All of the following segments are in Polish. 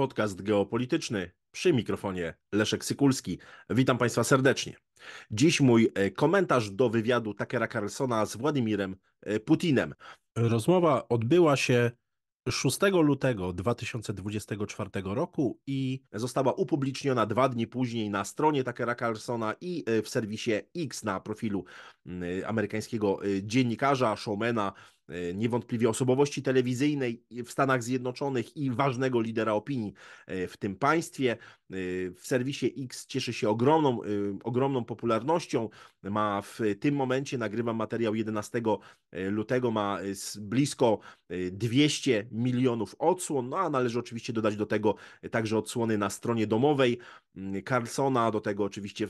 podcast geopolityczny przy mikrofonie Leszek Sykulski. Witam Państwa serdecznie. Dziś mój e, komentarz do wywiadu Takera Carlsona z Władimirem e, Putinem. Rozmowa odbyła się 6 lutego 2024 roku i została upubliczniona dwa dni później na stronie Takera Carlsona i e, w serwisie X na profilu amerykańskiego dziennikarza, showmana, E, niewątpliwie osobowości telewizyjnej w Stanach Zjednoczonych i ważnego lidera opinii e, w tym państwie. E, w serwisie X cieszy się ogromną, ogromną popularnością. Ma w tym momencie, nagrywam materiał 11 lutego, ma blisko 200 milionów odsłon, no a należy oczywiście dodać do tego także odsłony na stronie domowej mm, Carlsona, do tego oczywiście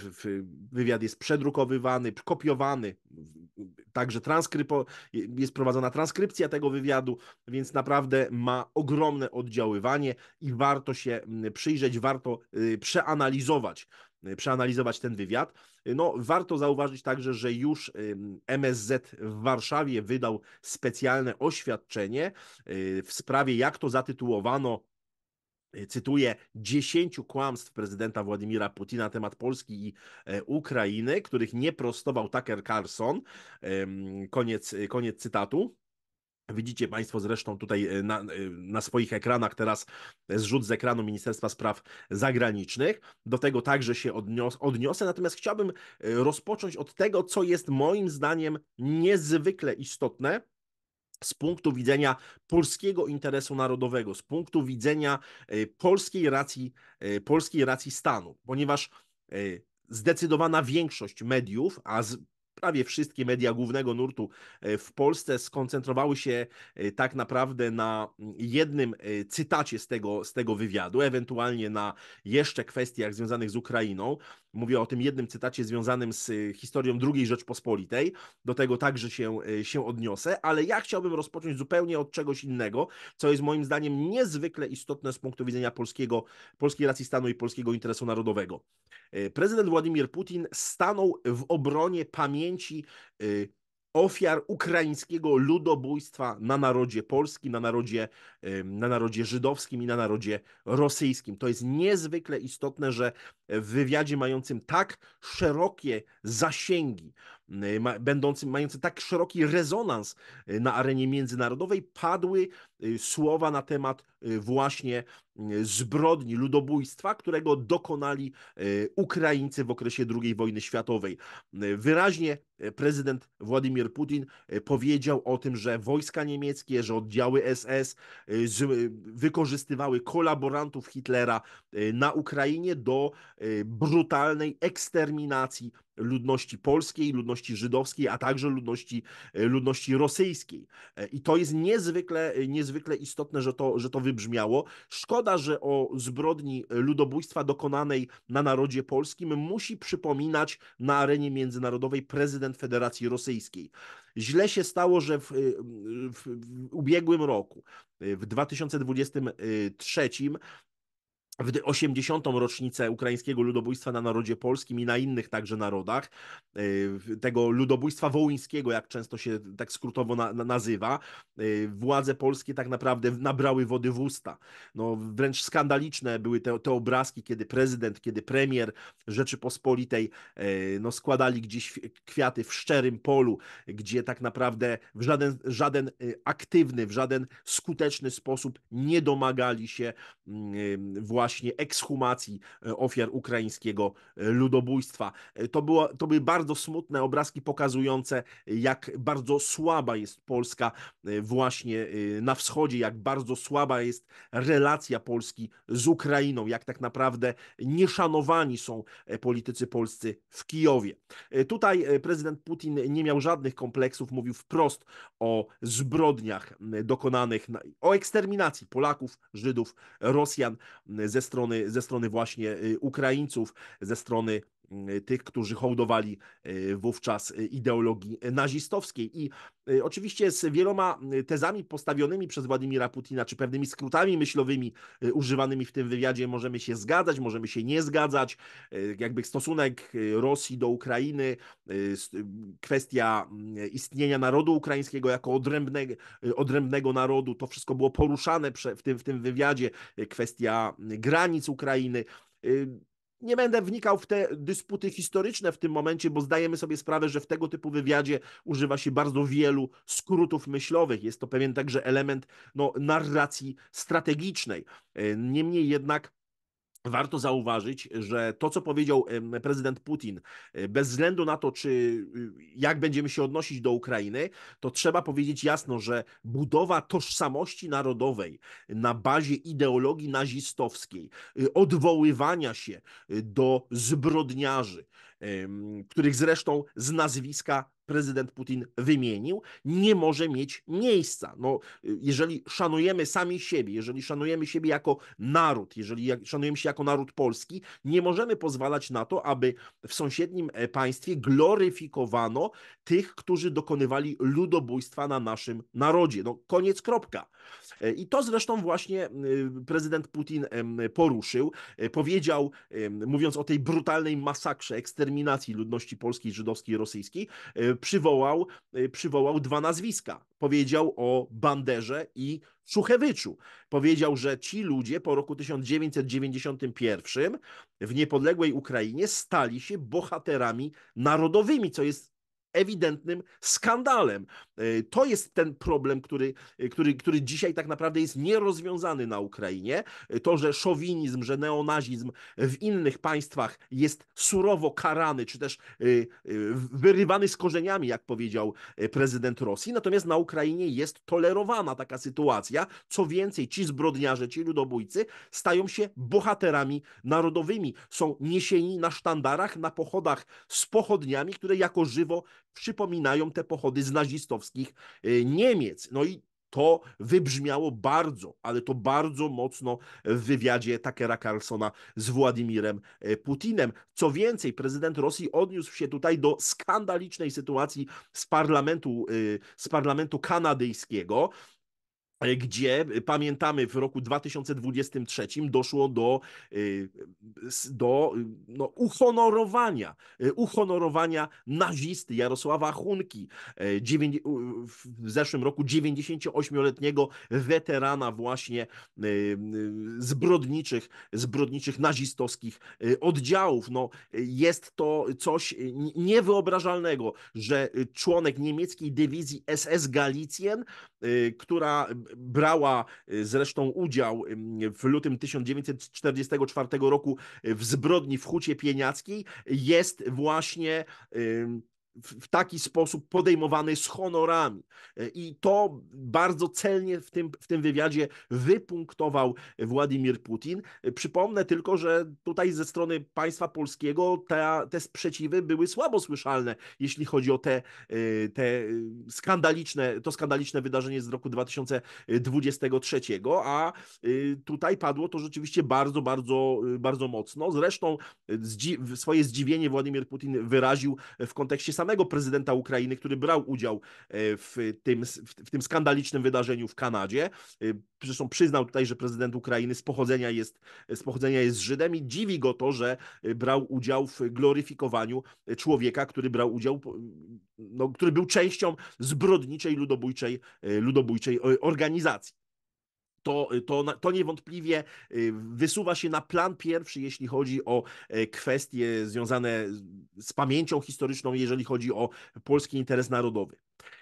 wywiad jest przedrukowywany, kopiowany, także transkrypo, jest prowadzona transkrypcja tego wywiadu, więc naprawdę ma ogromne oddziaływanie i warto się mm, przyjrzeć, warto y, przeanalizować y, przeanalizować ten wywiad. No, warto zauważyć także, że już MSZ w Warszawie wydał specjalne oświadczenie y, w sprawie, jak to zatytułowano, Y, cytuję, dziesięciu kłamstw prezydenta Władimira Putina na temat Polski i e, Ukrainy, których nie prostował Tucker Carlson. Koniec, koniec cytatu. Widzicie Państwo zresztą tutaj e, na, e, na, swoich ekranach teraz zrzut z ekranu Ministerstwa Spraw Zagranicznych. Do tego także się odnios odniosę, natomiast chciałbym rozpocząć od tego, co jest moim zdaniem niezwykle istotne z punktu widzenia polskiego interesu narodowego, z punktu widzenia e, polskiej racji, e, polskiej racji stanu, ponieważ e, zdecydowana większość mediów, a z, prawie wszystkie media głównego nurtu w Polsce skoncentrowały się tak naprawdę na jednym cytacie z tego, z tego wywiadu, ewentualnie na jeszcze kwestiach związanych z Ukrainą. Mówię o tym jednym cytacie związanym z y, historią II Rzeczpospolitej. Do tego także się, y, się odniosę, ale ja chciałbym rozpocząć zupełnie od czegoś innego, co jest moim zdaniem niezwykle istotne z punktu widzenia polskiego, polskiej racji stanu i polskiego interesu narodowego. Y, prezydent Władimir Putin stanął w obronie pamięci ofiar ukraińskiego ludobójstwa na narodzie polskim, na narodzie, na narodzie żydowskim i na narodzie rosyjskim. To jest niezwykle istotne, że w wywiadzie mającym tak szerokie zasięgi, Y, będący, mający tak szeroki rezonans y, na arenie międzynarodowej, padły y, słowa na temat właśnie zbrodni, ludobójstwa, którego dokonali Ukraińcy w okresie II wojny światowej. Wyraźnie prezydent Władimir Putin powiedział o tym, że wojska niemieckie, że oddziały SS wykorzystywały kolaborantów Hitlera na Ukrainie do brutalnej eksterminacji ludności polskiej, ludności żydowskiej, a także ludności, e, ludności rosyjskiej. E, I to jest niezwykle, e, niezwykle istotne, że to, że to wybrzmiało. Szkoda, że o zbrodni ludobójstwa dokonanej na narodzie polskim musi przypominać na arenie międzynarodowej prezydent Federacji Rosyjskiej. Źle się stało, że w, w, w ubiegłym roku, w 2023, w 80. rocznicę ukraińskiego ludobójstwa na narodzie polskim i na innych także narodach, e, tego ludobójstwa wołyńskiego, jak często się tak skrótowo na, nazywa, e, władze polskie tak naprawdę nabrały wody w usta. No, wręcz skandaliczne były te, te obrazki, kiedy prezydent, kiedy premier Rzeczypospolitej e, no, składali gdzieś kwiaty w szczerym polu, gdzie tak naprawdę w żaden, żaden aktywny, w żaden skuteczny sposób nie domagali się mm, właśnie właśnie ekshumacji e, ofiar ukraińskiego e, ludobójstwa. E, to, było, to były bardzo smutne obrazki pokazujące, jak bardzo słaba jest Polska właśnie na wschodzie, jak bardzo słaba jest relacja Polski z Ukrainą, jak tak naprawdę nieszanowani są politycy polscy w Kijowie. Tutaj prezydent Putin nie miał żadnych kompleksów, mówił wprost o zbrodniach dokonanych, o eksterminacji Polaków, Żydów, Rosjan ze ze strony, ze strony właśnie y, Ukraińców, ze strony Y, tych, którzy hołdowali y, wówczas y, ideologii nazistowskiej. I oczywiście z wieloma tezami postawionymi przez Władimira Putina, czy pewnymi skrótami myślowymi używanymi w tym wywiadzie możemy się zgadzać, możemy się nie zgadzać. Jakby stosunek Rosji do Ukrainy, kwestia istnienia narodu ukraińskiego jako odrębnego, odrębnego narodu, to wszystko było poruszane w tym, w tym wywiadzie, kwestia granic Ukrainy nie będę wnikał w te dysputy historyczne w tym momencie, bo zdajemy sobie sprawę, że w tego typu wywiadzie używa się bardzo wielu skrótów myślowych. Jest to pewien także element no, narracji strategicznej. E, niemniej jednak Warto zauważyć, że to, co powiedział prezydent Putin, e, bez względu na to, czy y, jak będziemy się odnosić do Ukrainy, to trzeba powiedzieć jasno, że budowa tożsamości narodowej na bazie ideologii nazistowskiej, y, odwoływania się y, do zbrodniarzy, których zresztą z nazwiska prezydent Putin wymienił, nie może mieć miejsca. No, y, jeżeli szanujemy sami siebie, jeżeli szanujemy siebie jako naród, jeżeli szanujemy się jako naród polski, nie możemy pozwalać na to, aby w sąsiednim e, państwie gloryfikowano tych, którzy dokonywali ludobójstwa na naszym narodzie. No, koniec, kropka. E, I to zresztą właśnie y, prezydent Putin poruszył. E, powiedział, mówiąc o tej brutalnej masakrze, eksterminacji ludności polskiej, żydowskiej, rosyjskiej, przywołał, y, przywołał dwa nazwiska. Powiedział o Banderze i Szuchewyczu. Powiedział, że ci ludzie po roku 1991 w niepodległej Ukrainie stali się bohaterami narodowymi, co jest ewidentnym skandalem. E, to jest ten problem, który, e, który, który dzisiaj tak naprawdę jest nierozwiązany na Ukrainie. E, to, że szowinizm, że neonazizm w innych państwach jest surowo karany, czy też wyrywany z korzeniami, jak powiedział prezydent Rosji. Natomiast na Ukrainie jest tolerowana taka sytuacja. Co więcej, ci zbrodniarze, ci ludobójcy stają się bohaterami narodowymi. Są niesieni na sztandarach, na pochodach z pochodniami, które jako żywo przypominają te pochody z nazistowskich y, Niemiec. No i to wybrzmiało bardzo, ale to bardzo mocno w wywiadzie Takera Carlsona z Władimirem y, Putinem. Co więcej, prezydent Rosji odniósł się tutaj do skandalicznej sytuacji z parlamentu, y, z parlamentu kanadyjskiego, E, gdzie y, pamiętamy w roku 2023 doszło do, y, do y, no, uhonorowania, uhonorowania nazisty Jarosława Hunki, e, w zeszłym roku 98-letniego weterana właśnie zbrodniczych, zbrodniczych nazistowskich oddziałów. No, jest to coś niewyobrażalnego, że członek niemieckiej dywizji SS Galicjen, która brała y, zresztą udział w lutym 1944 roku w zbrodni w Hucie Pieniackiej, jest właśnie. Yy, w taki sposób podejmowany z honorami. E, I to bardzo celnie w tym, w tym wywiadzie wypunktował Władimir Putin. E, przypomnę tylko, że tutaj ze strony państwa polskiego te, te sprzeciwy były słabo słyszalne, jeśli chodzi o te, e, te skandaliczne, to skandaliczne wydarzenie z roku 2023, a tutaj padło to rzeczywiście bardzo, bardzo, bardzo mocno. Zresztą swoje zdziwienie Władimir Putin wyraził w kontekście samego prezydenta Ukrainy, który brał udział e, w tym, w tym skandalicznym wydarzeniu w Kanadzie. E, zresztą przyznał tutaj, że prezydent Ukrainy z pochodzenia jest, z pochodzenia jest Żydem i dziwi go to, że e, brał udział w gloryfikowaniu człowieka, który brał udział, no, który był częścią zbrodniczej, ludobójczej, ludobójczej organizacji to, to, to niewątpliwie y, wysuwa się na plan pierwszy, jeśli chodzi o e, kwestie związane z pamięcią historyczną, jeżeli chodzi o polski interes narodowy.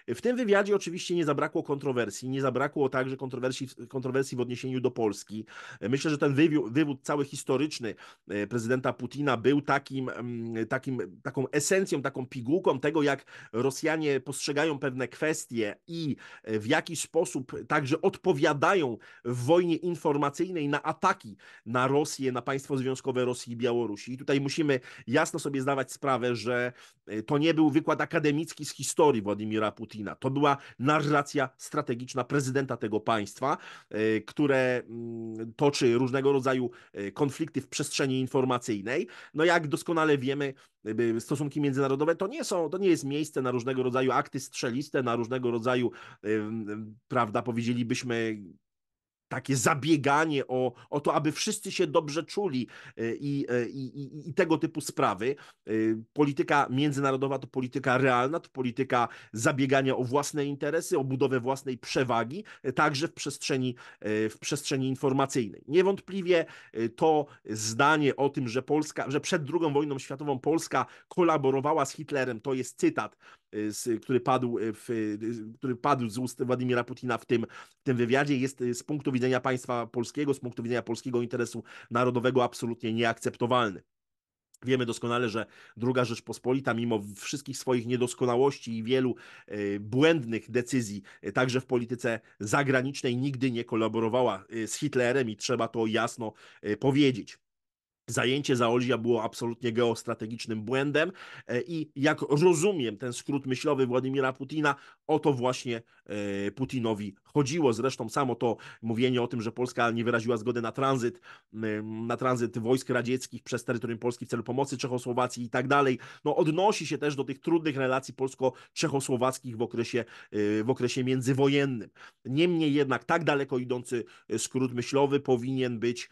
W tym wywiadzie oczywiście nie zabrakło kontrowersji, nie zabrakło także kontrowersji, kontrowersji w odniesieniu do Polski. Myślę, że ten wywiód, wywód cały historyczny e, prezydenta Putina był takim, mm, takim, taką esencją, taką pigułką tego, jak Rosjanie postrzegają pewne kwestie i e, w jaki sposób także odpowiadają w wojnie informacyjnej na ataki na Rosję, na państwo związkowe Rosji i Białorusi. I tutaj musimy jasno sobie zdawać sprawę, że e, to nie był wykład akademicki z historii Władimira Władimira Putina. To była narracja strategiczna prezydenta tego państwa, e, które mm, toczy różnego rodzaju e, konflikty w przestrzeni informacyjnej. No jak doskonale wiemy, stosunki międzynarodowe to nie są, to nie jest miejsce na różnego rodzaju akty strzeliste, na różnego rodzaju, prawda, powiedzielibyśmy takie zabieganie o, o to, aby wszyscy się dobrze czuli e, e, i, i, i, i tego typu sprawy. E, polityka międzynarodowa to polityka realna, to polityka zabiegania o własne interesy, o budowę własnej przewagi, także w przestrzeni, w przestrzeni informacyjnej. Niewątpliwie to zdanie o tym, że Polska, że przed II wojną światową Polska kolaborowała z Hitlerem, to jest cytat Y, z, który, padł y, w, y, który padł z ust Władimira Putina w tym, w tym wywiadzie, jest z punktu widzenia państwa polskiego, z punktu widzenia polskiego interesu narodowego absolutnie nieakceptowalny. Wiemy doskonale, że druga Rzeczpospolita, mimo wszystkich swoich niedoskonałości i wielu błędnych decyzji, także w polityce zagranicznej, nigdy nie kolaborowała z Hitlerem i trzeba to jasno powiedzieć. Zajęcie Zaolzia było absolutnie geostrategicznym błędem e, i jak rozumiem ten skrót myślowy Władimira Putina, o to właśnie e, Putinowi chodziło. Zresztą samo to mówienie o tym, że Polska nie wyraziła zgody na tranzyt, na tranzyt wojsk radzieckich przez terytorium Polski w celu pomocy Czechosłowacji i tak dalej, no odnosi się też do tych trudnych relacji polsko-czechosłowackich w okresie, e, w okresie międzywojennym. Niemniej jednak tak daleko idący skrót myślowy powinien być,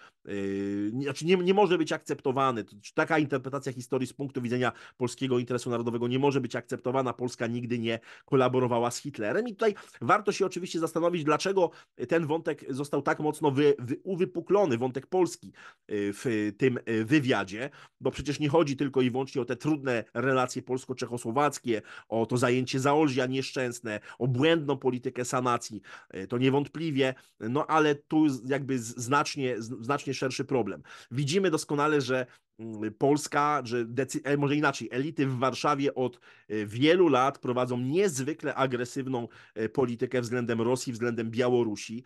znaczy nie, nie może być być akceptowany. Taka interpretacja historii z punktu widzenia polskiego interesu narodowego nie może być akceptowana. Polska nigdy nie kolaborowała z Hitlerem. I tutaj warto się oczywiście zastanowić, dlaczego ten wątek został tak mocno wy, wy, uwypuklony, wątek Polski y, w tym y, wywiadzie, bo przecież nie chodzi tylko i wyłącznie o te trudne relacje polsko-czechosłowackie, o to zajęcie Zaolzia nieszczęsne, o błędną politykę sanacji, y, to niewątpliwie, no ale tu jakby znacznie, znacznie szerszy problem. Widzimy doskonale, doskonale, że mm, Polska, że decy- e, może inaczej, elity w Warszawie od e, wielu lat prowadzą niezwykle agresywną e, politykę względem Rosji, względem Białorusi.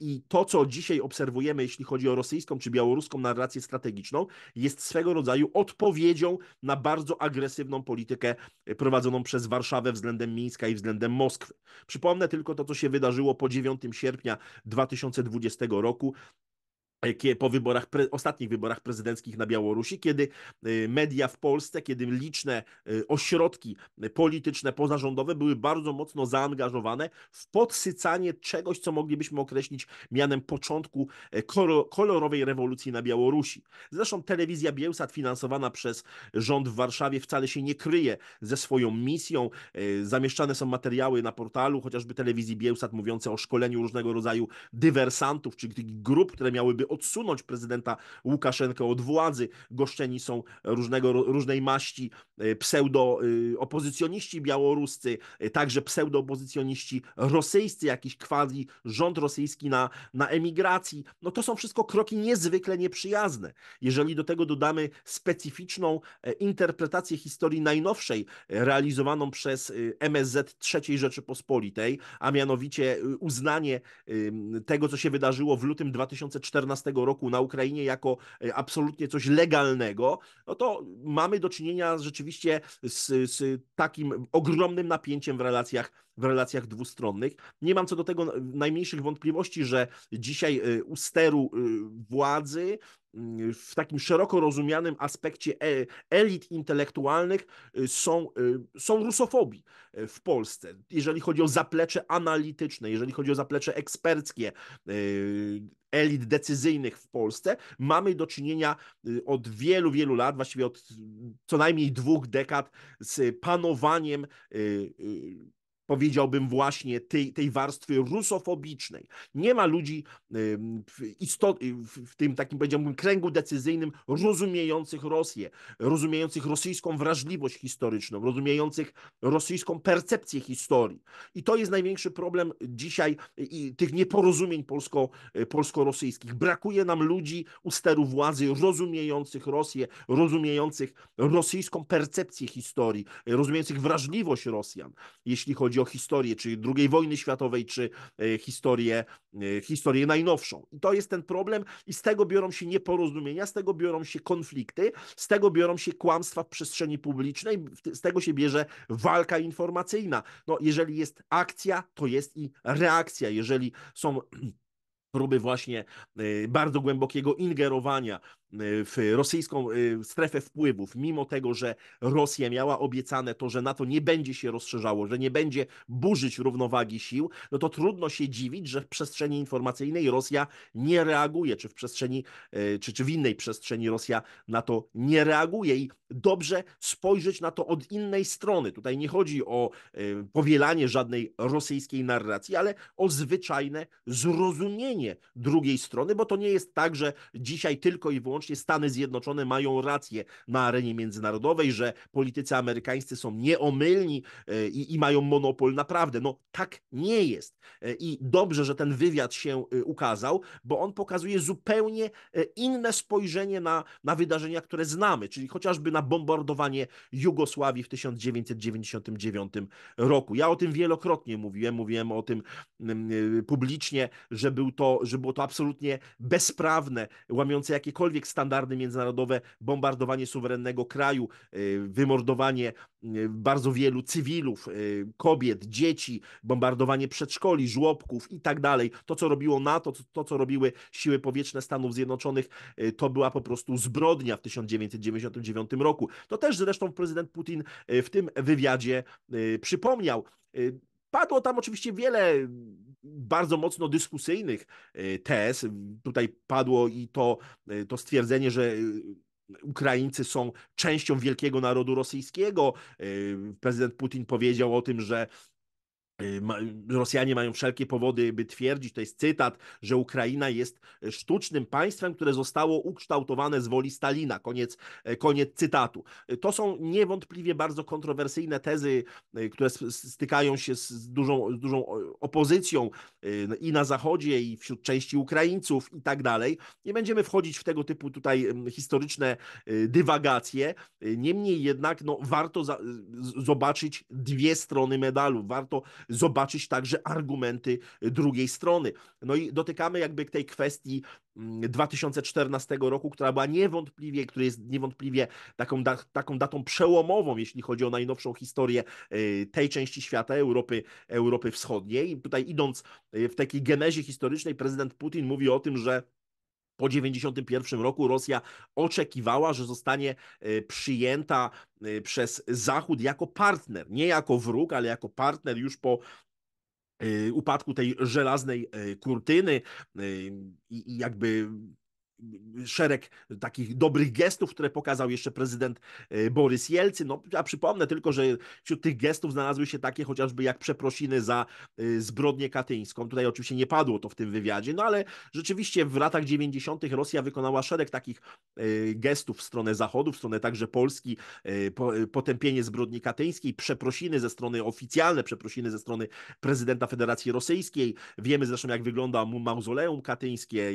I to, co dzisiaj obserwujemy, jeśli chodzi o rosyjską czy białoruską narrację strategiczną, jest swego rodzaju odpowiedzią na bardzo agresywną politykę prowadzoną przez Warszawę względem Mińska i względem Moskwy. Przypomnę tylko to, co się wydarzyło po 9 sierpnia 2020 roku, po wyborach, ostatnich wyborach prezydenckich na Białorusi, kiedy y, media w Polsce, kiedy liczne y, ośrodki y, polityczne, pozarządowe były bardzo mocno zaangażowane w podsycanie czegoś, co moglibyśmy określić mianem początku e, kolorowej rewolucji na Białorusi. Zresztą telewizja Bielsat finansowana przez rząd w Warszawie wcale się nie kryje ze swoją misją. E, zamieszczane są materiały na portalu, chociażby telewizji Bielsat mówiące o szkoleniu różnego rodzaju dywersantów, czyli tych grup, które miałyby odsunąć prezydenta Łukaszenkę od władzy. Goszczeni są różnego, różnej maści e, pseudo-opozycjoniści y, białoruscy, e, także pseudo-opozycjoniści rosyjscy, jakiś quasi rząd rosyjski na, na emigracji. No to są wszystko kroki niezwykle nieprzyjazne. Jeżeli do tego dodamy specyficzną e, interpretację historii najnowszej, realizowaną przez y, MSZ III Rzeczypospolitej, a mianowicie y, uznanie tego, co się wydarzyło w lutym 2014 2014 roku na Ukrainie jako e, absolutnie coś legalnego, no to mamy do czynienia rzeczywiście z, z takim ogromnym napięciem w relacjach w relacjach dwustronnych. Nie mam co do tego najmniejszych wątpliwości, że dzisiaj e, u steru e, władzy mm, w takim szeroko rozumianym aspekcie elit intelektualnych są, są rusofobii w Polsce, jeżeli chodzi o zaplecze analityczne, jeżeli chodzi o zaplecze eksperckie elit decyzyjnych w Polsce, mamy do czynienia y, od wielu, wielu lat, właściwie od y, co najmniej dwóch dekad, z panowaniem y, powiedziałbym właśnie tej, tej warstwy rusofobicznej. Nie ma ludzi istot, w tym takim, powiedziałbym, kręgu decyzyjnym rozumiejących Rosję, rozumiejących rosyjską wrażliwość historyczną, rozumiejących rosyjską percepcję historii. I to jest największy problem dzisiaj y, i tych nieporozumień polsko, y, polsko-rosyjskich. Brakuje nam ludzi u steru władzy rozumiejących Rosję, rozumiejących rosyjską percepcję historii, y, rozumiejących wrażliwość Rosjan, jeśli chodzi chodzi o historię, czy II wojny światowej, czy e, historię, e, historię najnowszą. I to jest ten problem i z tego biorą się nieporozumienia, z tego biorą się konflikty, z tego biorą się kłamstwa w przestrzeni publicznej, z tego się bierze walka informacyjna. No, jeżeli jest akcja, to jest i reakcja. Jeżeli są próby właśnie e, bardzo głębokiego ingerowania Y, w rosyjską y, strefę wpływów, mimo tego, że Rosja miała obiecane to, że NATO nie będzie się rozszerzało, że nie będzie burzyć równowagi sił, no to trudno się dziwić, że w przestrzeni informacyjnej Rosja nie reaguje, czy w przestrzeni, y, czy, czy w innej przestrzeni Rosja na to nie reaguje i dobrze spojrzeć na to od innej strony. Tutaj nie chodzi o powielanie żadnej rosyjskiej narracji, ale o zwyczajne zrozumienie drugiej strony, bo to nie jest tak, że dzisiaj tylko i wyłącznie wyłącznie Stany Zjednoczone mają rację na arenie międzynarodowej, że politycy amerykańscy są nieomylni e, i, i mają monopol Naprawdę, No tak nie jest. E, I dobrze, że ten wywiad się e, ukazał, bo on pokazuje zupełnie inne spojrzenie na, na wydarzenia, które znamy, czyli chociażby na bombardowanie Jugosławii w 1999 roku. Ja o tym wielokrotnie mówiłem, mówiłem o tym mm, publicznie, że, był to, że było to absolutnie bezprawne, łamiące jakiekolwiek standardy międzynarodowe, bombardowanie suwerennego kraju, y, wymordowanie y, bardzo wielu cywilów, y, kobiet, dzieci, bombardowanie przedszkoli, żłobków i tak dalej. To, co robiło NATO, to, co robiły siły powietrzne Stanów Zjednoczonych, to była po prostu zbrodnia w 1999 roku. To też zresztą prezydent Putin w tym wywiadzie przypomniał. Padło tam oczywiście wiele bardzo mocno dyskusyjnych e, tez. Tutaj padło i to, e, to stwierdzenie, że e, Ukraińcy są częścią wielkiego narodu rosyjskiego. Prezydent Putin powiedział o tym, że Y, Rosjanie mają wszelkie powody, by twierdzić, to jest cytat, że Ukraina jest e, sztucznym państwem, które zostało ukształtowane z woli Stalina. Koniec, e, koniec cytatu. E, to są niewątpliwie bardzo kontrowersyjne tezy, które stykają się z dużą, z dużą opozycją no, i na Zachodzie, i wśród części Ukraińców, i tak dalej. Nie będziemy wchodzić w tego typu tutaj historyczne dywagacje. Niemniej jednak no, warto za- zobaczyć dwie strony medalu. Warto zobaczyć także argumenty y, drugiej strony. No i dotykamy jakby tej kwestii 2014 mm, roku, która była niewątpliwie, która jest niewątpliwie taką, da, taką datą przełomową, jeśli chodzi o najnowszą historię y, tej części świata, Europy, Europy Wschodniej. I tutaj idąc y, w takiej genezie historycznej, prezydent Putin mówi o tym, że po 1991 roku Rosja oczekiwała, że zostanie y, przyjęta y, przez Zachód jako partner, nie jako wróg, ale jako partner już po y, upadku tej żelaznej kurtyny i jakby szereg takich dobrych gestów, które pokazał jeszcze prezydent e, Borys Jelcy. No, a przypomnę tylko, że wśród tych gestów znalazły się takie chociażby jak przeprosiny za e, zbrodnię katyńską. Tutaj oczywiście nie padło to w tym wywiadzie, no ale rzeczywiście w latach 90. Rosja wykonała szereg takich e, gestów w stronę Zachodu, w stronę także Polski, potępienie zbrodni katyńskiej, przeprosiny ze strony oficjalne, przeprosiny ze strony prezydenta Federacji Rosyjskiej. Wiemy zresztą, jak wygląda mauzoleum katyńskie,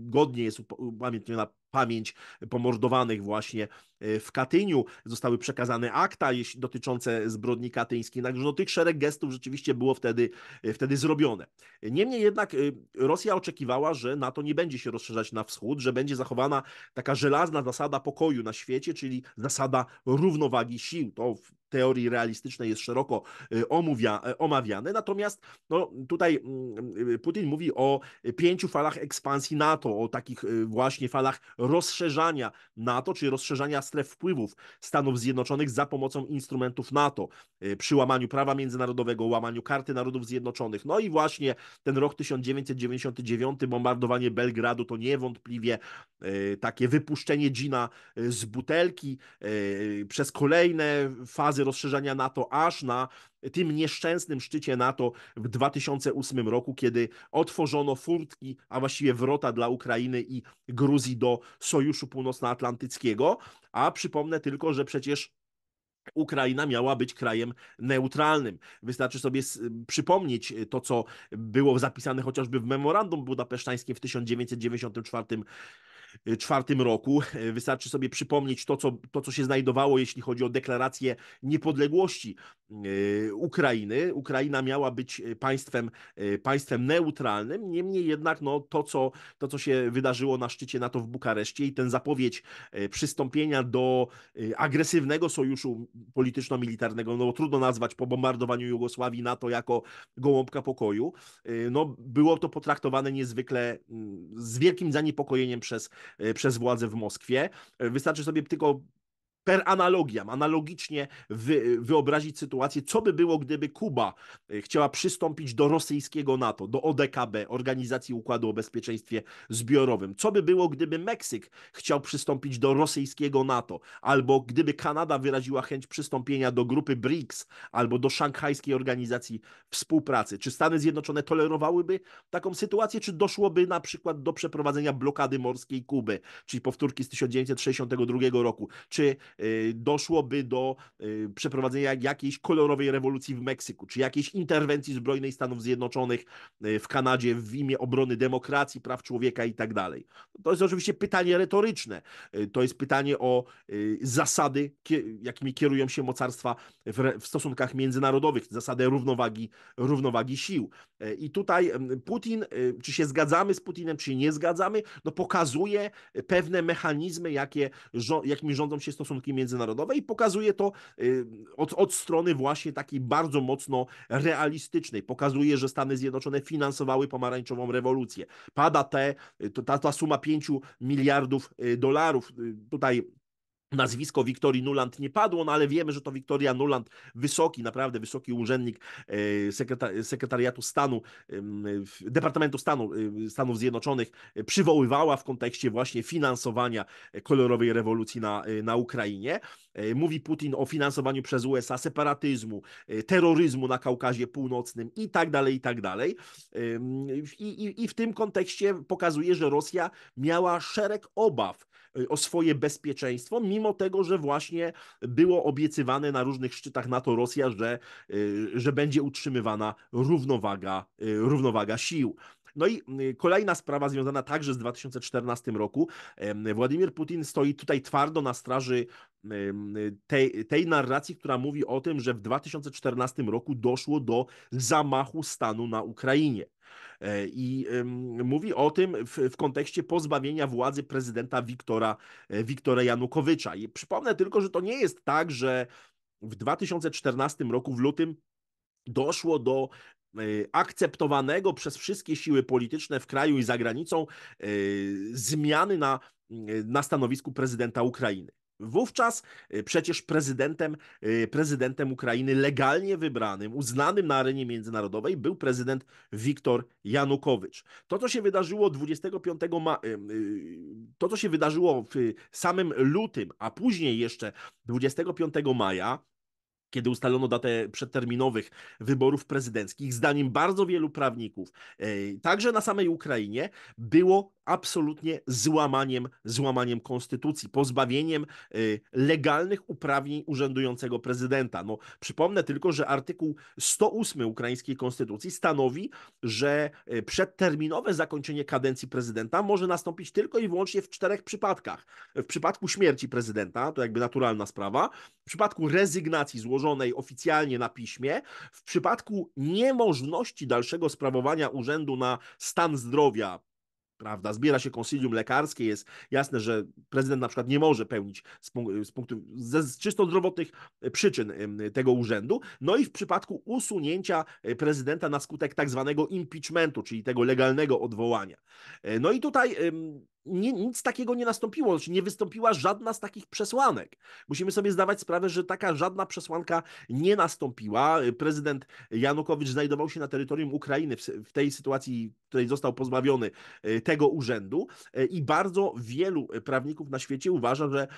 godnie jest o Bamitinho lá pamięć pomordowanych właśnie e, w Katyniu. Zostały przekazane akta dotyczące zbrodni katyńskiej. Także no, tych szereg gestów rzeczywiście było wtedy, e, wtedy zrobione. Niemniej jednak e, Rosja oczekiwała, że NATO nie będzie się rozszerzać na wschód, że będzie zachowana taka żelazna zasada pokoju na świecie, czyli zasada równowagi sił. To w teorii realistycznej jest szeroko omówia, omawiane. Natomiast no, tutaj mm, Putin mówi o pięciu falach ekspansji NATO, o takich właśnie falach rozszerzania NATO, czyli rozszerzania stref wpływów Stanów Zjednoczonych za pomocą instrumentów NATO y, przy łamaniu prawa międzynarodowego, łamaniu karty Narodów Zjednoczonych. No i właśnie ten rok 1999, bombardowanie Belgradu to niewątpliwie y, takie wypuszczenie dzina y, z butelki przez kolejne fazy rozszerzania NATO aż na tym nieszczęsnym szczycie NATO w 2008 roku, kiedy otworzono furtki, a właściwie wrota dla Ukrainy i Gruzji do Sojuszu Północnoatlantyckiego. A przypomnę tylko, że przecież Ukraina miała być krajem neutralnym. Wystarczy sobie przypomnieć e, to, co było zapisane chociażby w memorandum budapesztańskim w 1994 czwartym e, roku. Wystarczy sobie przypomnieć to co, to, co się znajdowało, jeśli chodzi o deklarację niepodległości Y, Ukrainy. Ukraina miała być y, państwem, y, państwem neutralnym, niemniej jednak no, to, co, to, co się wydarzyło na szczycie NATO w Bukareszcie i ten zapowiedź przystąpienia do agresywnego sojuszu polityczno-militarnego, no trudno nazwać po bombardowaniu Jugosławii NATO jako gołąbka pokoju, no, było to potraktowane niezwykle mm, z wielkim zaniepokojeniem przez, przez władze w Moskwie. Wystarczy sobie tylko per analogiam, analogicznie wy, wyobrazić sytuację, co by było, gdyby Kuba e, chciała przystąpić do rosyjskiego NATO, do ODKB, Organizacji Układu o Bezpieczeństwie Zbiorowym. Co by było, gdyby Meksyk chciał przystąpić do rosyjskiego NATO, albo gdyby Kanada wyraziła chęć przystąpienia do grupy BRICS, albo do Szanghajskiej Organizacji Współpracy. Czy Stany Zjednoczone tolerowałyby taką sytuację, czy doszłoby na przykład do przeprowadzenia blokady morskiej Kuby, czyli powtórki z 1962 roku? Czy Y, doszłoby do y, przeprowadzenia jakiejś kolorowej rewolucji w Meksyku, czy jakiejś interwencji zbrojnej Stanów Zjednoczonych y, w Kanadzie w imię obrony demokracji, praw człowieka i tak dalej. To jest oczywiście pytanie retoryczne. To jest pytanie o zasady, jakimi kierują się mocarstwa w, stosunkach międzynarodowych, zasadę równowagi, równowagi sił. I tutaj Putin, czy się zgadzamy z Putinem, czy nie zgadzamy, no pokazuje pewne mechanizmy, jakie, jakimi rządzą się stosunki stosunki międzynarodowe i pokazuje to y, od, od strony właśnie takiej bardzo mocno realistycznej. Pokazuje, że Stany Zjednoczone finansowały pomarańczową rewolucję. Pada te, y, ta, ta suma 5 miliardów y, dolarów. Tutaj Nazwisko Wiktorii Nuland nie padło, no ale wiemy, że to Wiktoria Nuland, wysoki, naprawdę wysoki urzędnik e, sekretariatu stanu, Departamentu Stanu e, Stanów Zjednoczonych, e, przywoływała w kontekście właśnie finansowania kolorowej rewolucji na, na Ukrainie. E, mówi Putin o finansowaniu przez USA separatyzmu, e, terroryzmu na Kaukazie Północnym i tak dalej, i tak dalej. I, i, I w tym kontekście pokazuje, że Rosja miała szereg obaw e, o swoje bezpieczeństwo, mimo tego, że właśnie było obiecywane na różnych szczytach NATO-Rosja, że, że będzie utrzymywana równowaga, równowaga sił. No i mm, kolejna sprawa związana także z 2014 roku. Władimir Putin stoi tutaj twardo na straży tej, tej narracji, która mówi o tym, że w 2014 roku doszło do zamachu stanu na Ukrainie. E, I mówi o tym w, w, kontekście pozbawienia władzy prezydenta Wiktora, e, Wiktora Janukowycza. I przypomnę tylko, że to nie jest tak, że w 2014 roku, w lutym, doszło do Y, akceptowanego przez wszystkie siły polityczne w kraju i za granicą y, zmiany na, y, na stanowisku prezydenta Ukrainy. Wówczas przecież prezydentem, prezydentem Ukrainy legalnie wybranym, uznanym na arenie międzynarodowej był prezydent Wiktor Janukowycz. To, co się wydarzyło 25 ma... to, co się wydarzyło w samym lutym, a później jeszcze 25 maja, kiedy ustalono datę przedterminowych wyborów prezydenckich, zdaniem bardzo wielu prawników, e, także na samej Ukrainie, było absolutnie złamaniem, złamaniem konstytucji, pozbawieniem e, legalnych uprawnień urzędującego prezydenta. No, przypomnę tylko, że artykuł 108 ukraińskiej konstytucji stanowi, że e, przedterminowe zakończenie kadencji prezydenta może nastąpić tylko i wyłącznie w czterech przypadkach. W przypadku śmierci prezydenta, to jakby naturalna sprawa, w przypadku rezygnacji złożonej złożonej oficjalnie na piśmie, w przypadku niemożności dalszego sprawowania urzędu na stan zdrowia prawda? Zbiera się konsylium lekarskie, jest jasne, że prezydent na przykład nie może pełnić z, punktu, z, punktu, z czysto zdrowotnych e, przyczyn tego urzędu. No i w przypadku usunięcia e, prezydenta na skutek tak zwanego impeachmentu, czyli tego legalnego odwołania. E, no i tutaj nie, nic takiego nie nastąpiło, czyli nie wystąpiła żadna z takich przesłanek. Musimy sobie zdawać sprawę, że taka żadna przesłanka nie nastąpiła. Prezydent Janukowicz znajdował się na terytorium Ukrainy w, tej sytuacji, w której został pozbawiony e, tego urzędu e, i bardzo wielu prawników na świecie uważa, że e,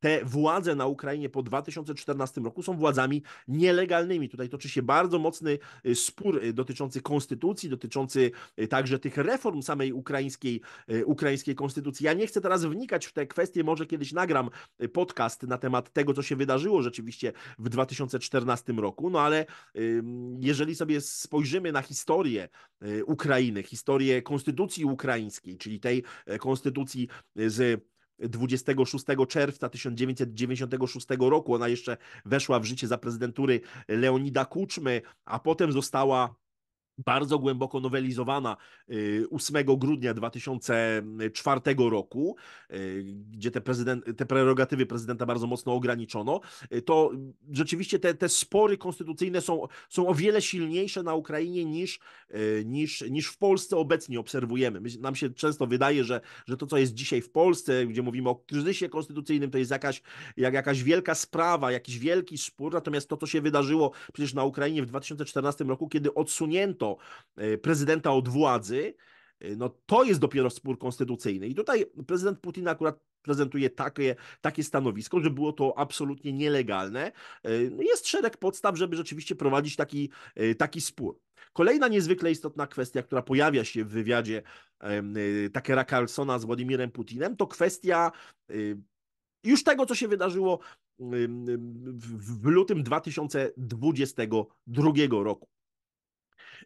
te władze na Ukrainie po 2014 roku są władzami nielegalnymi. Tutaj toczy się bardzo mocny spór dotyczący konstytucji, dotyczący także tych reform samej ukraińskiej Ukrainy ukraińskiej konstytucji. Ja nie chcę teraz wnikać w te kwestie, może kiedyś nagram y, podcast na temat tego, co się wydarzyło rzeczywiście w 2014 roku, no ale jeżeli sobie spojrzymy na historię y, Ukrainy, historię konstytucji ukraińskiej, czyli tej e, konstytucji y, z 26 czerwca 1996 roku. Ona jeszcze weszła w życie za prezydentury Leonida Kuczmy, a potem została bardzo głęboko nowelizowana 8 y, grudnia 2004 roku, y, gdzie te, te, prerogatywy prezydenta bardzo mocno ograniczono, y, to rzeczywiście te, te spory konstytucyjne są, są o wiele silniejsze na Ukrainie niż, niż, niż w Polsce obecnie obserwujemy. My, nam się często wydaje, że, że to, co jest dzisiaj w Polsce, gdzie mówimy o kryzysie konstytucyjnym, to jest jakaś, jak, jakaś wielka sprawa, jakiś wielki spór, natomiast to, co się wydarzyło przecież na Ukrainie w 2014 roku, kiedy odsunięto E, prezydenta od władzy, e, no to jest dopiero spór konstytucyjny. I tutaj prezydent Putin akurat prezentuje takie, takie stanowisko, że było to absolutnie nielegalne. E, no jest szereg podstaw, żeby rzeczywiście prowadzić taki, taki spór. Kolejna niezwykle istotna kwestia, która pojawia się w wywiadzie Takera Carlsona z Władimirem Putinem, to kwestia już tego, co się wydarzyło w lutym 2022 roku.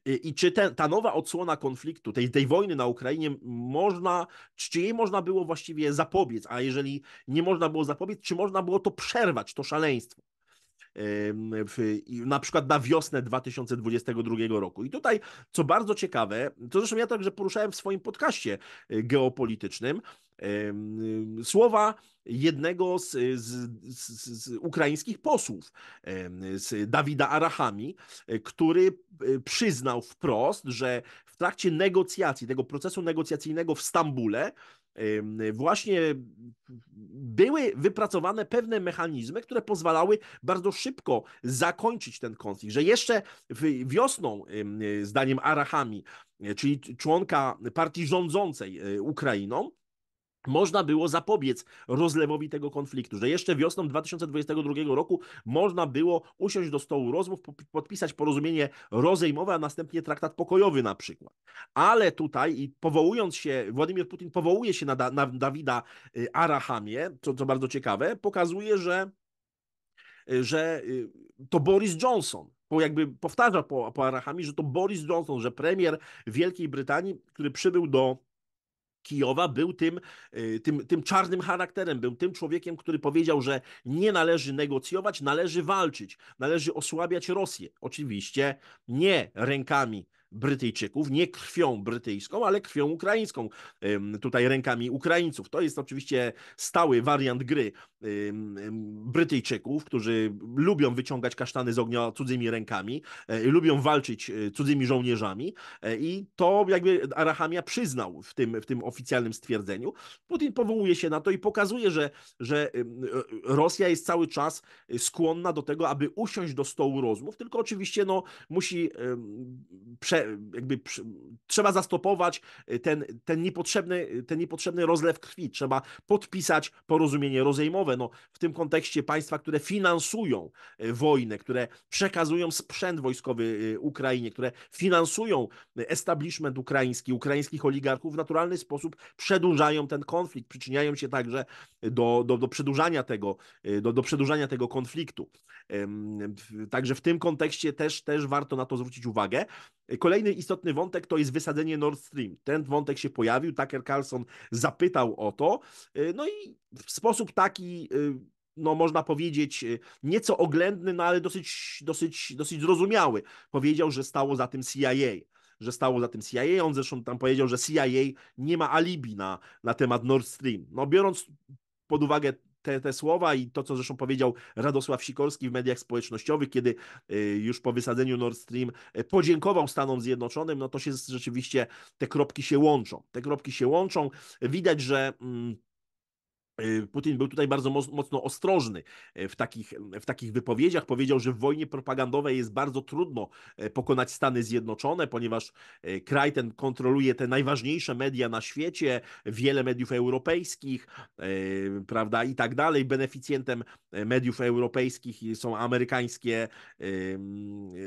I czy ten, ta nowa odsłona konfliktu, tej, tej wojny na Ukrainie, można, czy jej można było właściwie zapobiec, a jeżeli nie można było zapobiec, czy można było to przerwać, to szaleństwo? W, na przykład na wiosnę 2022 roku. I tutaj, co bardzo ciekawe, to zresztą ja także poruszałem w swoim podcaście e, geopolitycznym, słowa jednego z, z, z, z, ukraińskich posłów, z Dawida Arachami, który e, przyznał wprost, że w trakcie negocjacji, tego procesu negocjacyjnego w Stambule, właśnie były wypracowane pewne mechanizmy, które pozwalały bardzo szybko zakończyć ten konflikt, że jeszcze wiosną, zdaniem Arachami, czyli członka partii rządzącej e, Ukrainą, można było zapobiec rozlewowi tego konfliktu, że jeszcze wiosną 2022 roku można było usiąść do stołu rozmów, podpisać porozumienie rozejmowe, a następnie traktat pokojowy na przykład. Ale tutaj i powołując się, Władimir Putin powołuje się na, da, na Dawida y, Arahamie, co, co bardzo ciekawe, pokazuje, że, y, że y, to Boris Johnson bo jakby powtarza po, po Arachami, że to Boris Johnson, że premier Wielkiej Brytanii, który przybył do Kijowa był tym, y, tym, tym czarnym charakterem, był tym człowiekiem, który powiedział, że nie należy negocjować, należy walczyć, należy osłabiać Rosję. Oczywiście nie rękami Brytyjczyków, nie krwią brytyjską, ale krwią ukraińską, tutaj rękami Ukraińców. To jest oczywiście stały wariant gry Brytyjczyków, którzy lubią wyciągać kasztany z ognia cudzymi rękami, e, lubią walczyć e, cudzymi żołnierzami e, i to jakby Arahamia przyznał w tym, w tym oficjalnym stwierdzeniu. Putin powołuje się na to i pokazuje, że, że Rosja jest cały czas skłonna do tego, aby usiąść do stołu rozmów, tylko oczywiście no, musi prze, jakby trzeba zastopować y, ten, ten, niepotrzebny, y, ten niepotrzebny rozlew krwi, trzeba podpisać porozumienie rozejmowe. No, w tym kontekście państwa, które finansują y, wojnę, które przekazują sprzęt wojskowy Ukrainie, które finansują establishment ukraiński, ukraińskich oligarchów, w naturalny sposób przedłużają ten konflikt, przyczyniają się także do, do, do przedłużania tego, do, do przedłużania tego konfliktu. Także w tym kontekście też, też warto na to zwrócić uwagę. Y, kolejny istotny wątek to jest wysadzenie Nord Stream. Ten wątek się pojawił, Tucker Carlson zapytał o to. Y, no i w sposób taki y, no można powiedzieć, nieco oględny, no ale dosyć, dosyć, dosyć zrozumiały. Powiedział, że stało za tym CIA. Że stało za tym CIA. On zresztą tam powiedział, że CIA nie ma alibi na, na temat Nord Stream. No biorąc pod uwagę te, te słowa i to, co zresztą powiedział Radosław Sikorski w mediach społecznościowych, kiedy y, już po wysadzeniu Nord Stream y, podziękował Stanom Zjednoczonym, no to się rzeczywiście te kropki się łączą. Te kropki się łączą. Widać, że. Mm, E, Putin był tutaj bardzo mocno ostrożny e, w takich, w takich wypowiedziach. Powiedział, że w wojnie propagandowej jest bardzo trudno e, pokonać Stany Zjednoczone, ponieważ kraj ten kontroluje te najważniejsze media na świecie, wiele mediów europejskich, prawda, i tak dalej. Beneficjentem mediów europejskich są amerykańskie,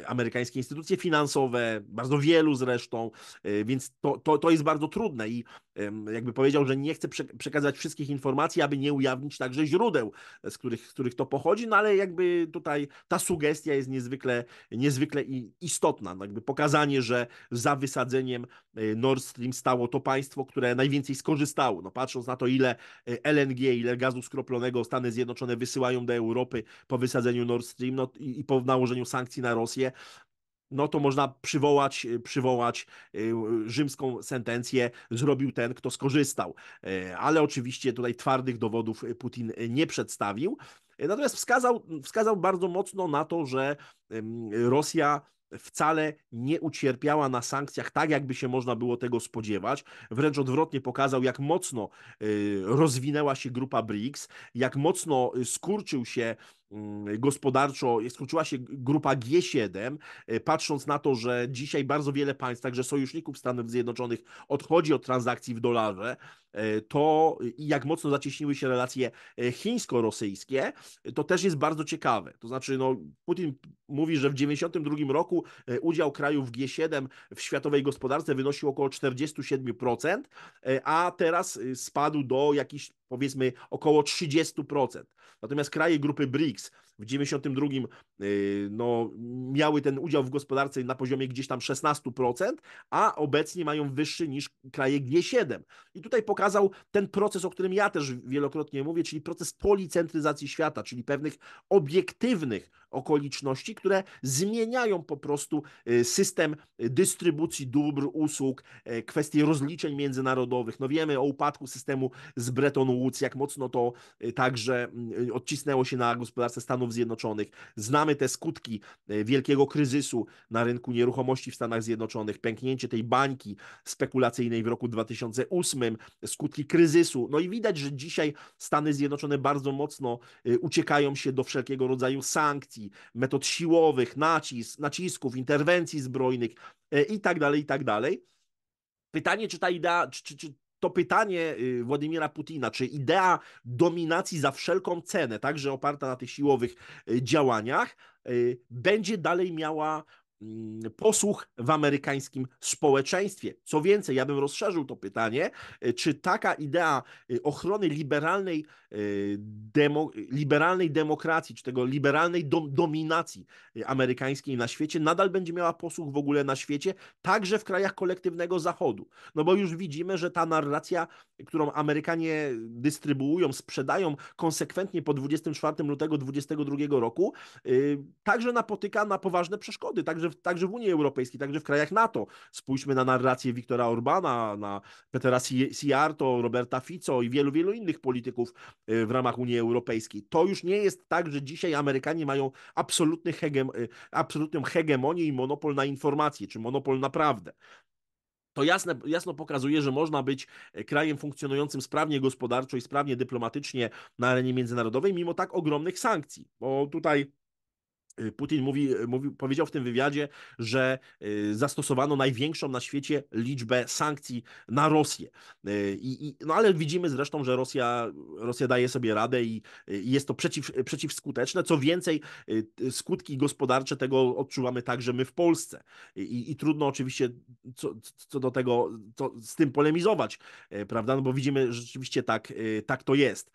amerykańskie instytucje finansowe, bardzo wielu zresztą, więc to, to, to jest bardzo trudne i jakby powiedział, że nie chce przekazać wszystkich informacji, informacji, aby nie ujawnić także źródeł, z których, z których to pochodzi, no ale jakby tutaj ta sugestia jest niezwykle, niezwykle istotna. No jakby pokazanie, że za wysadzeniem e, Nord Stream stało to państwo, które najwięcej skorzystało. No patrząc na to, ile e, LNG, ile gazu skroplonego Stany Zjednoczone wysyłają do Europy po wysadzeniu Nord Stream no, i, i po nałożeniu sankcji na Rosję, no to można przywołać, y, przywołać y, rzymską sentencję, zrobił ten, kto skorzystał. E, ale oczywiście tutaj twardych dowodów y, Putin nie przedstawił. E, natomiast wskazał, wskazał bardzo mocno na to, że Rosja wcale nie ucierpiała na sankcjach tak, jakby się można było tego spodziewać. Wręcz odwrotnie pokazał, jak mocno rozwinęła się grupa BRICS, jak mocno skurczył się Mm, gospodarczo skończyła się grupa G7, e, patrząc na to, że dzisiaj bardzo wiele państw, także sojuszników Stanów Zjednoczonych, odchodzi od transakcji w dolarze, e, to i jak mocno zacieśniły się relacje e, chińsko-rosyjskie, to też jest bardzo ciekawe. To znaczy, no, Putin mówi, że w 1992 roku udział krajów G7 w światowej gospodarce wynosił około 47%, a teraz spadł do jakichś powiedzmy około 30%. Natomiast kraje grupy BRICS w 92 y, no, miały ten udział w gospodarce na poziomie gdzieś tam 16%, a obecnie mają wyższy niż kraje G7. I tutaj pokazał ten proces, o którym ja też wielokrotnie mówię, czyli proces policentryzacji świata, czyli pewnych obiektywnych okoliczności, które zmieniają po prostu y, system dystrybucji dóbr, usług, e, kwestie rozliczeń międzynarodowych. No wiemy o upadku systemu z Bretton Woods, jak mocno to y, także odcisnęło się na gospodarce Stanów Stanów Zjednoczonych. Znamy te skutki e, wielkiego kryzysu na rynku nieruchomości w Stanach Zjednoczonych, pęknięcie tej bańki spekulacyjnej w roku 2008, skutki kryzysu. No i widać, że dzisiaj Stany Zjednoczone bardzo mocno e, uciekają się do wszelkiego rodzaju sankcji, metod siłowych, nacis, nacisków, interwencji zbrojnych itd., e, itd. Tak tak Pytanie, czy ta idea, czy, czy, to pytanie y, Władimira Putina, czy idea dominacji za wszelką cenę, także oparta na tych siłowych y, działaniach, y, będzie dalej miała Mm, posłuch w amerykańskim społeczeństwie. Co więcej, ja bym rozszerzył to pytanie, e, czy taka idea e, ochrony liberalnej, e, demo, liberalnej demokracji, czy tego liberalnej dom, dominacji amerykańskiej na świecie nadal będzie miała posłuch w ogóle na świecie, także w krajach kolektywnego zachodu. No bo już widzimy, że ta narracja, którą Amerykanie dystrybuują, sprzedają konsekwentnie po 24 lutego 2022 roku, także napotyka na poważne przeszkody, także także, także w Unii Europejskiej, także w krajach NATO. Spójrzmy na narrację Wiktora Orbana, na Petera Siarto, Roberta Fico i wielu, wielu innych polityków y, w ramach Unii Europejskiej. To już nie jest tak, że dzisiaj Amerykanie mają absolutny hegem, y, absolutną hegemonię i monopol na informacje, czy monopol na prawdę to jasne, jasno pokazuje, że można być y, krajem funkcjonującym sprawnie gospodarczo i sprawnie dyplomatycznie na arenie międzynarodowej, mimo tak ogromnych sankcji. Bo tutaj Y, Putin mówi, y, mówi, powiedział w tym wywiadzie, że y, zastosowano największą na świecie liczbę sankcji na Rosję. I, i, no ale widzimy zresztą, że Rosja, Rosja daje sobie radę i, i jest to przeciw, przeciwskuteczne. Co więcej, skutki gospodarcze tego odczuwamy także my w Polsce. I, i trudno oczywiście co, co do tego co, z tym polemizować, prawda? No bo widzimy, że rzeczywiście tak, tak to jest.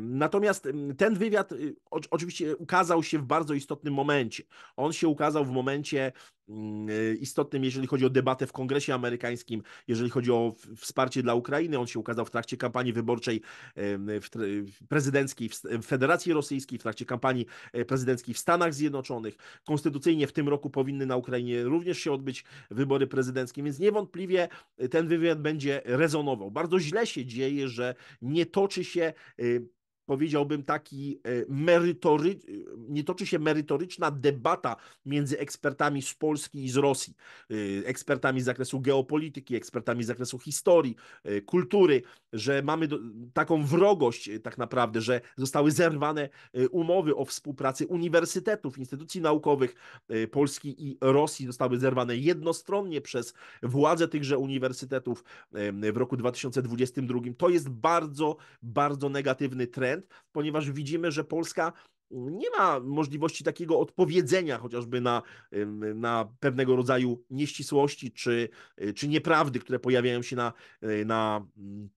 Natomiast ten wywiad y, oczywiście ukazał się w bardzo istotnym momencie. On się ukazał w momencie mm, y, istotnym, jeżeli chodzi o debatę w Kongresie Amerykańskim, jeżeli chodzi o wsparcie dla Ukrainy. On się ukazał w trakcie kampanii wyborczej prezydenckiej w Federacji Rosyjskiej, w trakcie kampanii e, prezydenckiej w Stanach Zjednoczonych. Konstytucyjnie w tym roku powinny na Ukrainie również się odbyć wybory prezydenckie, więc niewątpliwie y, ten wywiad będzie rezonował. Bardzo źle się dzieje, że nie toczy się powiedziałbym, taki e, merytory, e, nie toczy się merytoryczna debata między ekspertami z Polski i z Rosji, e, ekspertami z zakresu geopolityki, ekspertami z zakresu historii, kultury, że mamy taką wrogość tak naprawdę, że zostały zerwane umowy o współpracy uniwersytetów, instytucji naukowych Polski i Rosji, zostały zerwane jednostronnie przez władze tychże uniwersytetów w roku 2022. To jest bardzo, bardzo negatywny trend, ponieważ widzimy, że Polska nie ma możliwości takiego odpowiedzenia chociażby na, na pewnego rodzaju nieścisłości czy, y, czy nieprawdy, które pojawiają się na, y, na mm,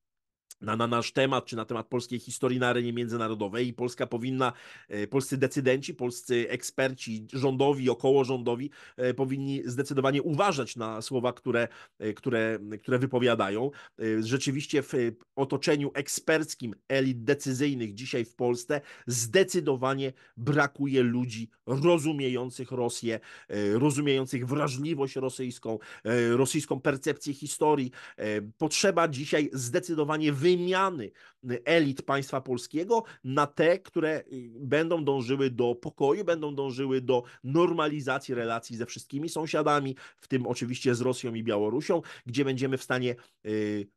na, na nasz temat, czy na temat polskiej historii na arenie międzynarodowej i Polska powinna, e, polscy decydenci, polscy eksperci rządowi, rządowi e, powinni zdecydowanie uważać na słowa, które, e, które, które wypowiadają. Rzeczywiście w otoczeniu eksperckim elit decyzyjnych dzisiaj w Polsce zdecydowanie brakuje ludzi rozumiejących Rosję, rozumiejących wrażliwość rosyjską, rosyjską percepcję historii. Potrzeba dzisiaj zdecydowanie wyjaśnienia wymiany y, elit państwa polskiego na te, które y, będą dążyły do pokoju, będą dążyły do normalizacji relacji ze wszystkimi sąsiadami, w tym oczywiście z Rosją i Białorusią, gdzie będziemy w stanie y,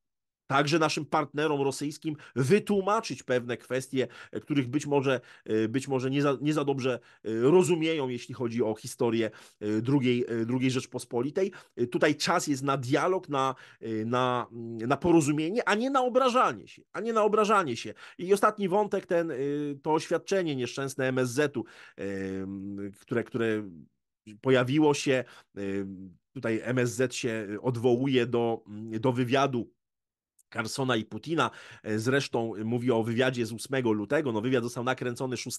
także naszym partnerom rosyjskim wytłumaczyć pewne kwestie, e, których być może, e, być może nie, za, nie za dobrze e, rozumieją, jeśli chodzi o historię drugiej, drugiej Rzeczpospolitej. Tutaj czas jest na dialog, na, na, mm, na porozumienie, a nie na obrażanie się, a nie na obrażanie się. I ostatni wątek, ten, to oświadczenie nieszczęsne MSZ-u, które, które pojawiło się, tutaj MSZ się odwołuje do, mm, do wywiadu Carsona i Putina. E, zresztą e, mówi o wywiadzie z 8 lutego. No wywiad został nakręcony 6,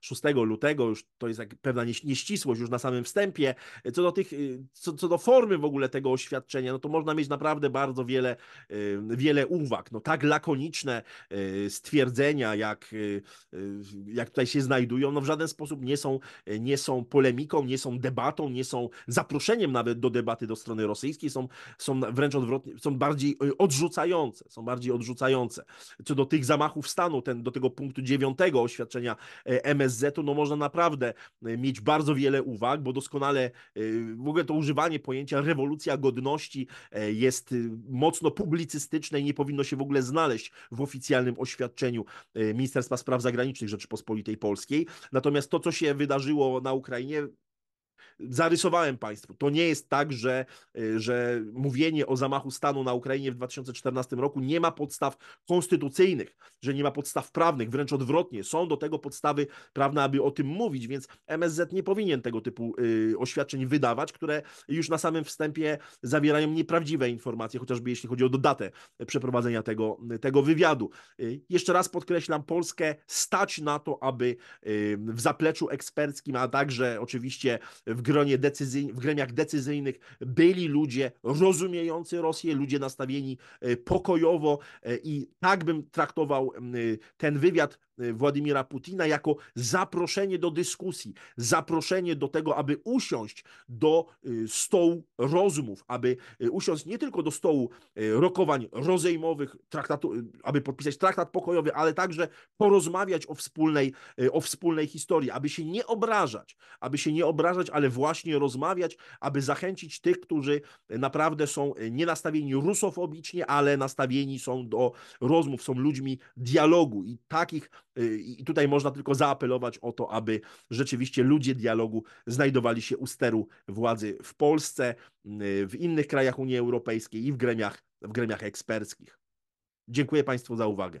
6 lutego, już to jest pewna nieścisłość już na samym wstępie. E, co do, tych, co, co, do formy w ogóle tego oświadczenia, no to można mieć naprawdę bardzo wiele, wiele uwag. No tak lakoniczne stwierdzenia, jak, jak tutaj się znajdują, no w żaden sposób nie są, nie są polemiką, nie są debatą, nie są zaproszeniem nawet do debaty do strony rosyjskiej, są, są wręcz odwrotnie, są bardziej odrzucające są bardziej odrzucające. Co do tych zamachów stanu, ten, do tego punktu dziewiątego oświadczenia e, msz to no można naprawdę e, mieć bardzo wiele uwag, bo doskonale e, w ogóle to używanie pojęcia rewolucja godności jest y, mocno publicystyczne i nie powinno się w ogóle znaleźć w oficjalnym oświadczeniu Ministerstwa Spraw Zagranicznych Rzeczypospolitej Polskiej. Natomiast to, co się wydarzyło na Ukrainie, zarysowałem Państwu. To nie jest tak, że, y, że mówienie o zamachu stanu na Ukrainie w 2014 roku nie ma podstaw konstytucyjnych, że nie ma podstaw prawnych, wręcz odwrotnie. Są do tego podstawy prawne, aby o tym mówić, więc MSZ nie powinien tego typu y, oświadczeń wydawać, które już na samym wstępie zawierają nieprawdziwe informacje, chociażby jeśli chodzi o datę przeprowadzenia tego, tego wywiadu. Y, jeszcze raz podkreślam, Polskę stać na to, aby w zapleczu eksperckim, a także oczywiście w gronie decyzyjnych, w gremiach decyzyjnych byli ludzie rozumiejący Rosję, ludzie nastawieni e, pokojowo e, i tak bym traktował y, ten wywiad Y, Władimira Putina jako zaproszenie do dyskusji, zaproszenie do tego, aby usiąść do y, stołu rozmów, aby y, usiąść nie tylko do stołu rokowań rozejmowych, traktatu, aby podpisać traktat pokojowy, ale także porozmawiać o wspólnej, o wspólnej historii, aby się nie obrażać, aby się nie obrażać, ale właśnie rozmawiać, aby zachęcić tych, którzy naprawdę są nie nastawieni rusofobicznie, ale nastawieni są do rozmów, są ludźmi dialogu i takich Y, I tutaj można tylko zaapelować o to, aby rzeczywiście ludzie dialogu znajdowali się u steru władzy w Polsce, y, w innych krajach Unii Europejskiej i w gremiach, w gremiach eksperckich. Dziękuję Państwu za uwagę.